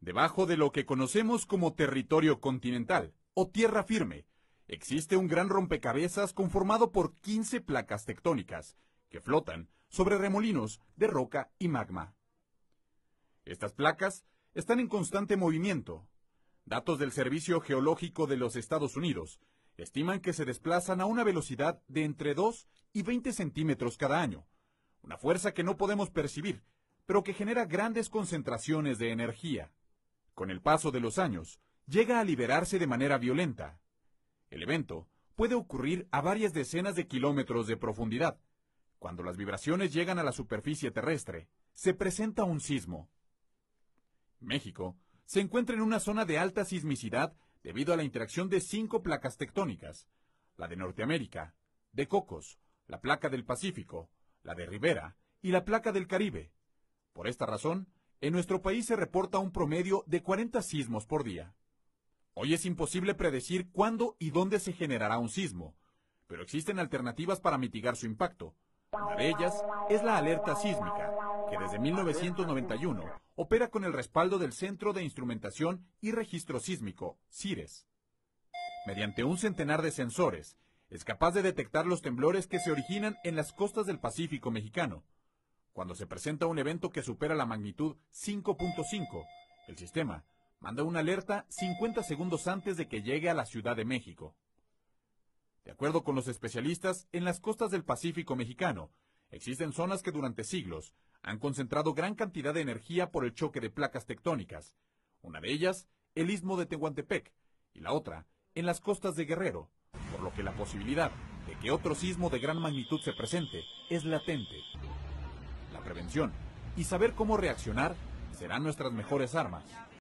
Debajo de lo que conocemos como territorio continental o tierra firme, existe un gran rompecabezas conformado por 15 placas tectónicas que flotan sobre remolinos de roca y magma. Estas placas están en constante movimiento. Datos del Servicio Geológico de los Estados Unidos estiman que se desplazan a una velocidad de entre 2 y 20 centímetros cada año, una fuerza que no podemos percibir, pero que genera grandes concentraciones de energía con el paso de los años, llega a liberarse de manera violenta. El evento puede ocurrir a varias decenas de kilómetros de profundidad. Cuando las vibraciones llegan a la superficie terrestre, se presenta un sismo. México se encuentra en una zona de alta sismicidad debido a la interacción de cinco placas tectónicas, la de Norteamérica, de Cocos, la placa del Pacífico, la de Rivera y la placa del Caribe. Por esta razón, en nuestro país se reporta un promedio de 40 sismos por día. Hoy es imposible predecir cuándo y dónde se generará un sismo, pero existen alternativas para mitigar su impacto. Una de ellas es la alerta sísmica, que desde 1991 opera con el respaldo del Centro de Instrumentación y Registro Sísmico, CIRES. Mediante un centenar de sensores, es capaz de detectar los temblores que se originan en las costas del Pacífico mexicano, cuando se presenta un evento que supera la magnitud 5.5, el sistema manda una alerta 50 segundos antes de que llegue a la Ciudad de México. De acuerdo con los especialistas, en las costas del Pacífico mexicano existen zonas que durante siglos han concentrado gran cantidad de energía por el choque de placas tectónicas, una de ellas el istmo de Tehuantepec y la otra en las costas de Guerrero, por lo que la posibilidad de que otro sismo de gran magnitud se presente es latente prevención y saber cómo reaccionar serán nuestras mejores armas.